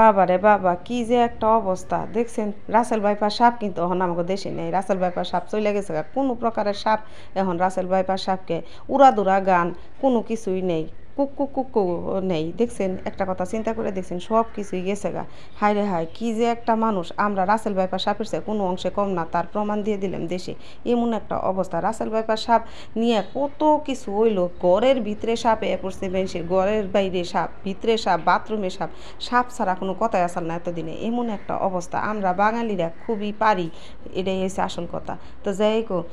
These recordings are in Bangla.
বাবা রে বাবা কি যে একটা অবস্থা দেখছেন রাসেল বাইপার সাপ কিন্তু এখন আমাকে দেশে নেই রাসেল বাইপার সাপ চলে গেছে কোনো প্রকারের সাপ এখন রাসেল বাইপার সাপকে উড়াদুরা গান কোনো কিছুই নেই কুকু কুকু নেই দেখছেন একটা কথা চিন্তা করে দেখছেন সব কিছুই গেছে গা হায় রে হায় কী যে একটা মানুষ আমরা রাসেল বাইপার সাপের চেয়ে কোনো অংশে কম না তার প্রমাণ দিয়ে দিলাম দেশে এমন একটা অবস্থা রাসেল বাইপার সাপ নিয়ে কত কিছু হইলো ঘরের ভিতরে সাপে পড়ছে বেঞ্চে ঘরের বাইরে সাপ ভিতরে সাপ বাথরুমে সাপ সাপ ছাড়া কোনো কথাই আসল না এতদিনে এমন একটা অবস্থা আমরা বাঙালিরা খুবই পারি এটাই হয়েছে আসল কথা তো যাই হোক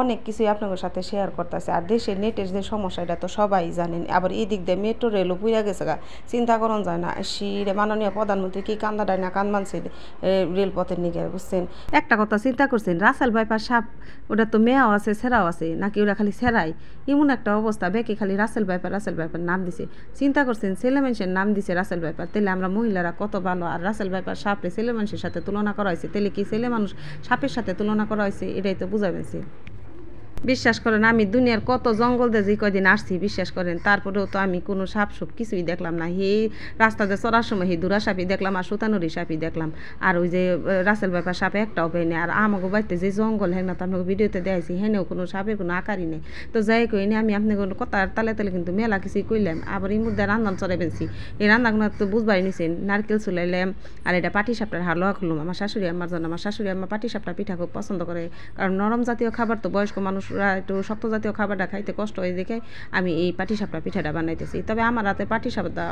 অনেক কিছুই আপনাদের সাথে শেয়ার করতেছে আর দেশের নেটের যে সমস্যা এটা তো সবাই জানেন আবার এই দিয়ে মেট্রো রেলও পুইরা গেছে গা চিন্তা করন যায় না সিরে মাননীয় প্রধানমন্ত্রী কি কান্দা ডায় না মানছে রেলপথের নিগে বুঝছেন একটা কথা চিন্তা করছেন রাসেল ভাইপার সাপ ওটা তো মেয়াও আছে সেরাও আছে নাকি ওরা খালি সেরাই এমন একটা অবস্থা বেঁকে খালি রাসেল বাইপার রাসেল বাইপার নাম দিছে চিন্তা করছেন ছেলে মানুষের নাম দিছে রাসেল বাইপার তাহলে আমরা মহিলারা কত ভালো আর রাসেল বাইপার সাপরে ছেলে মানুষের সাথে তুলনা করা হয়েছে তাহলে কি ছেলে মানুষ সাপের সাথে তুলনা করা হয়েছে এটাই তো বোঝা গেছে বিশ্বাস করেন আমি দুনিয়ার কত জঙ্গল দিয়ে যে কদিন আসছি বিশ্বাস করেন তারপরেও তো আমি কোনো সাপ সুপ কিছুই দেখলাম না হে রাস্তাতে চড়ার সময় হে দুরা সাপই দেখলাম আর সুতানুরি সাপই দেখলাম আর ওই যে রাসেল ব্যাপার সাপে একটাও পাইনি আর আমাকে বাড়িতে যে জঙ্গল হ্যাঁ না তো আপনাকে ভিডিওতে দেখাইছি হেনেও কোনো সাপের কোনো আকারই নেই তো যাই কই নি আমি কোনো কথার তালে তালে কিন্তু মেলা কিছুই কইলাম আবার এই মধ্যে রান্না চড়াই পেয়েছি এই রান্নাগুলো তো বুঝবারই নিছি নারকেল চুলাইলাম আর এটা পাটি সাপটার হালো খুললাম আমার শাশুড়ি আমার জন্য আমার শাশুড়ি আমার পাটি সাপটা পিঠা খুব পছন্দ করে কারণ নরম জাতীয় খাবার তো বয়স্ক মানুষ একটু শক্ত জাতীয় খাবারটা খাইতে কষ্ট হয়ে দেখে আমি এই পাটিসাপটা পিঠাটা বানাইতেছি তবে আমার হাতে পাটিসাপটা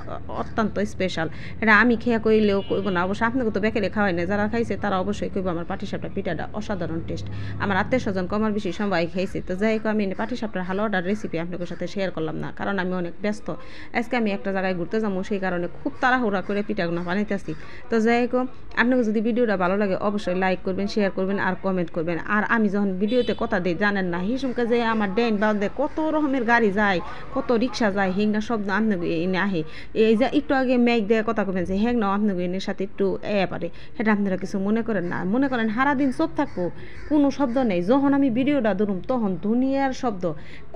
অত্যন্ত স্পেশাল এটা আমি খেয়ে কইলেও কইব না অবশ্য আপনাকে তো বেকারে খাওয়াই না যারা খাইছে তারা অবশ্যই কইব আমার পাটিসাপটা পিঠাটা অসাধারণ টেস্ট আমার আত্মীয় স্বজন কমার বেশি সবাই খাইছে তো যাই আমি পাটিসাপটার হালুয়াটার রেসিপি আপনাদের সাথে শেয়ার করলাম না কারণ আমি অনেক ব্যস্ত আজকে আমি একটা জায়গায় ঘুরতে যাবো সেই কারণে খুব তাড়াহুড়া করে পিঠাগুলো বানাইতেছি তো যাই হোক আপনাকে যদি ভিডিওটা ভালো লাগে অবশ্যই লাইক করবেন শেয়ার করবেন আর কমেন্ট করবেন আর আমি যখন ভিডিওতে কথা দিই জানেন না হিসুমকে যে আমার ডেন বা কত রকমের গাড়ি যায় কত রিক্সা যায় হেঙ্গা সব আপনাকে এনে আহে এই যে একটু আগে ম্যাগ দেয় কথা কবেন যে হ্যাং না আপনাকে এনে সাথে একটু এ পারে সেটা আপনারা কিছু মনে করেন না মনে করেন সারাদিন চোপ থাকবো কোনো শব্দ নেই যখন আমি ভিডিওটা ধরুম তখন দুনিয়ার শব্দ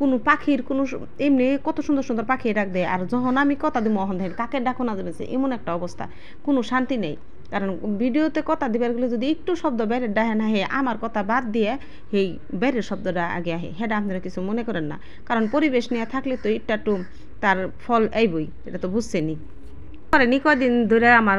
কোনো পাখির কোনো এমনি কত সুন্দর সুন্দর পাখি রাখ দেয় আর যখন আমি কথা দিব অহন দেয় কাকে ডাকো না যাবে এমন একটা অবস্থা কোনো শান্তি নেই কারণ ভিডিওতে কথা দিবার গেলে যদি একটু শব্দ বাইরে ডাহে না হে আমার কথা বাদ দিয়ে সেই বাইরের শব্দটা আগে আহে সেটা আপনারা কিছু মনে করেন না কারণ পরিবেশ নিয়ে থাকলে তো এটা তো তার ফল এইবই এটা তো বুঝছেনি করেনি কদিন ধরে আমার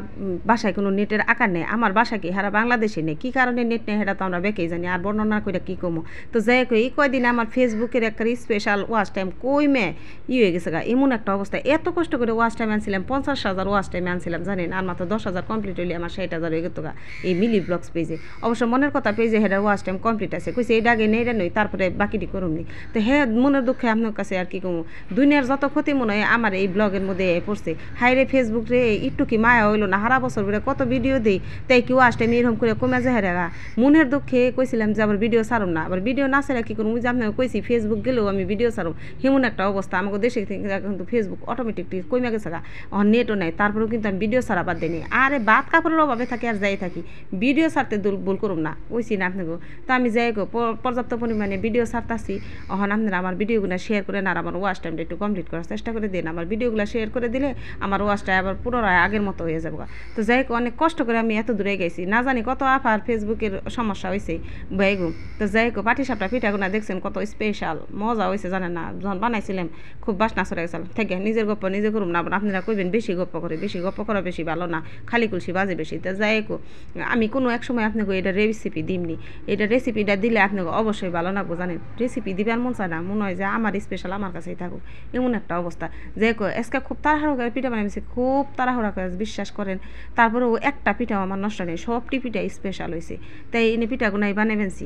বাসায় কোনো নেটের আকার নেই আমার বাসা কি হারা বাংলাদেশে নেই কী কারণে নেট নেই সেটা তো আমরা বেঁকেই জানি আর বর্ণনা করে কী কমো তো যাই কই কয়দিন আমার ফেসবুকের একটা স্পেশাল ওয়াচ টাইম কই মে ই হয়ে গেছে গা এমন একটা অবস্থা এত কষ্ট করে ওয়াচ টাইম আনছিলাম পঞ্চাশ হাজার ওয়াচ টাইম আনছিলাম জানেন আর মাত্র দশ হাজার কমপ্লিট হইলে আমার ষাট হাজার হয়ে গেত গা এই মিলি ব্লগস পেজে অবশ্য মনের কথা পেজে হেডার ওয়াচ টাইম কমপ্লিট আছে কইছে এই ডাগে নেই রে নই তারপরে বাকিটি করুন নি তো হ্যাঁ মনের দুঃখে আপনার কাছে আর কি কমো দুনিয়ার যত ক্ষতি মনে হয় আমার এই ব্লগের মধ্যে পড়ছে হাইরে ফেসবুক রে একটু কি মায়া হইলো না হারা বছর করে কত ভিডিও দিই তাই কি ওয়াশ এরকম করে কমে যায় হেরা মনের দুঃখে কইছিলাম যে আবার ভিডিও সারুম না আবার ভিডিও না ছাড়া কী করুম যে আপনাকে কইছি ফেসবুক গেলেও আমি ভিডিও সারুম হেমন একটা অবস্থা আমাকে দেশে কিন্তু ফেসবুক অটোমেটিক কমে গেছে গা আমার নেটও নাই তারপরেও কিন্তু আমি ভিডিও ছাড়া বাদ দিই আরে বাদ কাপড়ের অভাবে থাকি আর যাই থাকি ভিডিও ছাড়তে ভুল করুম না ওইছি না আপনাকে তো আমি যাই গো পর্যাপ্ত পরিমাণে ভিডিও ছাড়তাছি অহন আপনারা আমার ভিডিওগুলো শেয়ার করে না আর আমার ওয়াশ টাইমটা একটু কমপ্লিট করার চেষ্টা করে দিন আমার ভিডিওগুলো শেয়ার করে দিলে আমার ওয়াশ টাইম আবার আবার পুনরায় আগের মতো হয়ে যাবো তো যাই হোক অনেক কষ্ট করে আমি এত দূরে গেছি না জানি কত আফার ফেসবুকের সমস্যা হয়েছে বেগু তো যাই হোক পাটি সাপটা পিঠাগুনা দেখছেন কত স্পেশাল মজা হয়েছে জানেন না যখন বানাইছিলাম খুব বাসনা সরে গেছিলাম থেকে নিজের গপ্প নিজে করুন না আপনারা কইবেন বেশি গপ্প করে বেশি গপ্প করা বেশি ভালো না খালি কুলসি বাজে বেশি তো যাই হোক আমি কোনো এক সময় আপনাকে এটা রেসিপি দিমনি এটা রেসিপিটা দিলে আপনাকে অবশ্যই ভালো লাগবো জানেন রেসিপি দিবার মন চায় না মনে হয় যে আমার স্পেশাল আমার কাছেই থাকুক এমন একটা অবস্থা যে আজকে খুব তাড়াহাড়ো করে পিঠা বানাইছি খুব খুব তাড়াহুড়া করে বিশ্বাস করেন তারপরে ও একটা পিঠাও আমার নষ্ট নেই সবটি পিঠা স্পেশাল হয়েছে তাই এনে পিঠাগুনাই বানাবেনছি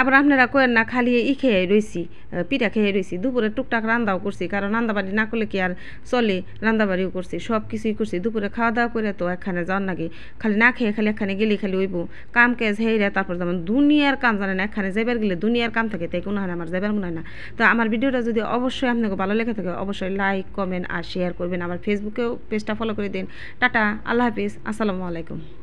আবার আপনারা কয়েন না খালি ই খেয়ে রয়েছি পিঠা খেয়ে রয়েছি দুপুরে টুকটাক রান্দাও করছি কারণ রান্দাবাড়ি না করলে কি আর চলে রান্দাবাড়িও করছি সব কিছুই করছি দুপুরে খাওয়া দাওয়া করে তো একখানে যাওয়ার নাকি খালি না খেয়ে খালি একখানে গেলে খালি ওইব কাম কাজ হেয়ে তারপর যেমন দুনিয়ার কাম জানেন একখানে যাইবার গেলে দুনিয়ার কাম থাকে তাই কোনো হয় আমার যাইবার মনে হয় না তো আমার ভিডিওটা যদি অবশ্যই আপনাকে ভালো লেগে থাকে অবশ্যই লাইক কমেন্ট আর শেয়ার করবেন আমার ফেসবুকেও পেজটা ফলো করে দিন টাটা আল্লাহ হাফিজ আসসালামু আলাইকুম